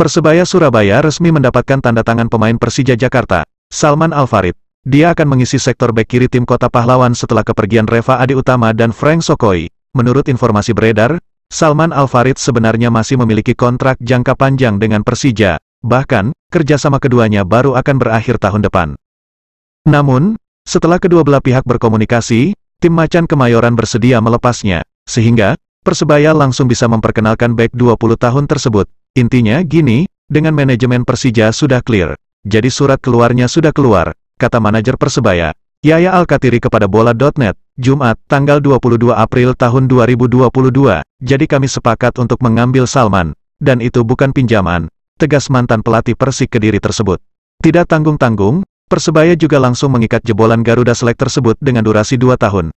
Persebaya Surabaya resmi mendapatkan tanda tangan pemain Persija Jakarta, Salman Alfarid. Dia akan mengisi sektor bek kiri tim kota pahlawan setelah kepergian Reva Adi Utama dan Frank Sokoi. Menurut informasi beredar, Salman Alfarid sebenarnya masih memiliki kontrak jangka panjang dengan Persija, bahkan, kerjasama keduanya baru akan berakhir tahun depan. Namun, setelah kedua belah pihak berkomunikasi, tim Macan Kemayoran bersedia melepasnya, sehingga, Persebaya langsung bisa memperkenalkan back 20 tahun tersebut. Intinya gini, dengan manajemen Persija sudah clear, jadi surat keluarnya sudah keluar, kata manajer Persebaya, Yaya Alkatiri kepada bola.net, Jumat, tanggal 22 April tahun 2022, jadi kami sepakat untuk mengambil Salman, dan itu bukan pinjaman, tegas mantan pelatih Persik Kediri tersebut. Tidak tanggung-tanggung, Persebaya juga langsung mengikat jebolan Garuda Select tersebut dengan durasi 2 tahun.